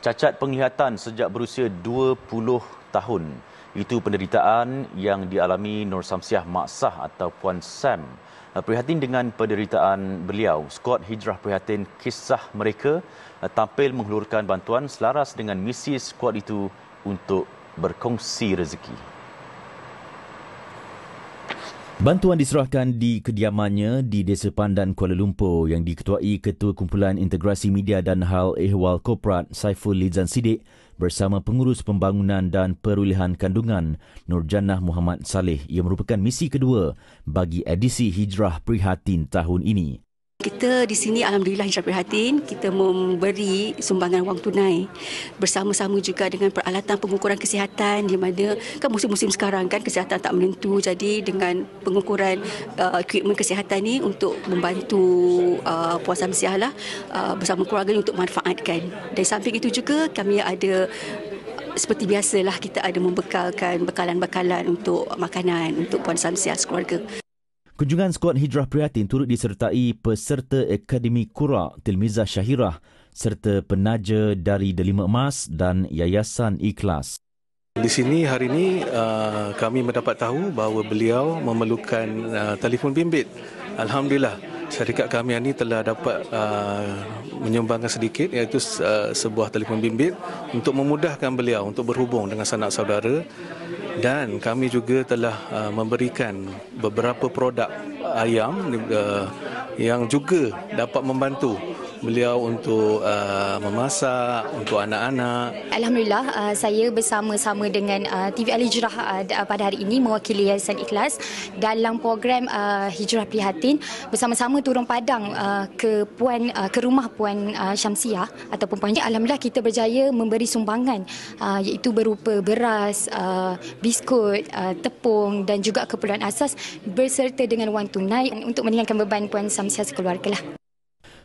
Cacat penglihatan sejak berusia 20 tahun. Itu penderitaan yang dialami Nur Samsiah Maksah atau Puan Sam. Eh, prihatin dengan penderitaan beliau, Scott Hijrah prihatin kisah mereka eh, tampil menghulurkan bantuan selaras dengan misi Scott itu untuk berkongsi rezeki. Bantuan diserahkan di kediamannya di Desa Pandan Kuala Lumpur yang diketuai Ketua Kumpulan Integrasi Media dan Hal Ehwal Koprat Saiful Lizan Sidik bersama Pengurus Pembangunan dan Perulihan Kandungan Nur Jannah Muhammad Saleh yang merupakan misi kedua bagi edisi Hijrah Prihatin tahun ini. Kita di sini Alhamdulillah Hijrah Prihatin kita memberi sumbangan wang tunai bersama-sama juga dengan peralatan pengukuran kesihatan di mana kan musim-musim sekarang kan kesihatan tak menentu jadi dengan pengukuran uh, equipment kesihatan ni untuk membantu uh, puasa mesiah lah uh, bersama keluarga untuk manfaatkan. Dari samping itu juga kami ada seperti biasalah kita ada membekalkan bekalan-bekalan untuk makanan untuk puan Samsiah sekeluarga. Kunjungan skuad Hijrah Prihatin turut disertai peserta Akademi Kura Tilmiza Syahirah serta penaja dari Delima Emas dan Yayasan Ikhlas. Di sini hari ini uh, kami mendapat tahu bahawa beliau memerlukan uh, telefon bimbit. Alhamdulillah syarikat kami ini telah dapat uh, menyumbangkan sedikit iaitu uh, sebuah telefon bimbit untuk memudahkan beliau untuk berhubung dengan sanak saudara dan kami juga telah uh, memberikan beberapa produk ayam uh, yang juga dapat membantu beliau untuk uh, memasak untuk anak-anak. Alhamdulillah uh, saya bersama-sama dengan uh, TV Al Hijrah uh, pada hari ini mewakili Yayasan Ikhlas dalam program uh, Hijrah Prihatin bersama-sama turun padang uh, ke puan uh, ke rumah puan uh, Syamsiah ataupun puan alhamdulillah kita berjaya memberi sumbangan uh, iaitu berupa beras, uh, biskut, uh, tepung dan juga keperluan asas berserta dengan wang tunai untuk meringankan beban puan Syamsiah sekeluarga lah.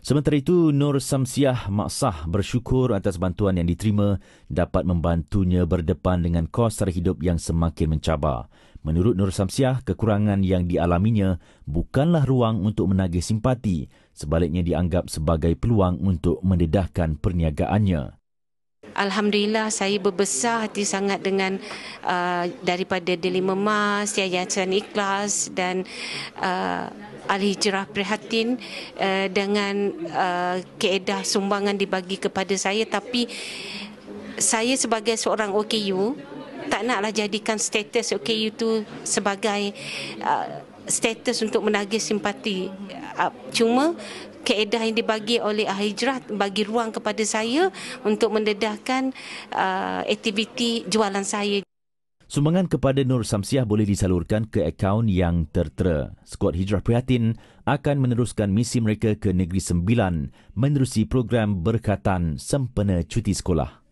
Sementara itu, Nur Samsiah Maksah bersyukur atas bantuan yang diterima dapat membantunya berdepan dengan kos sara hidup yang semakin mencabar. Menurut Nur Samsiah, kekurangan yang dialaminya bukanlah ruang untuk menagih simpati, sebaliknya dianggap sebagai peluang untuk mendedahkan perniagaannya. Alhamdulillah saya berbesar hati sangat dengan uh, daripada Delima Mas, Yayasan Ikhlas dan uh, Al-Hijrah Prihatin uh, dengan uh, keedah sumbangan dibagi kepada saya tapi saya sebagai seorang OKU tak naklah jadikan status OKU itu sebagai uh, status untuk menagih simpati. Uh, cuma keedah yang dibagi oleh Ahli Hijrah bagi ruang kepada saya untuk mendedahkan uh, aktiviti jualan saya. Sumbangan kepada Nur Samsiah boleh disalurkan ke akaun yang tertera. Skuad Hijrah Prihatin akan meneruskan misi mereka ke Negeri Sembilan menerusi program berkatan sempena cuti sekolah.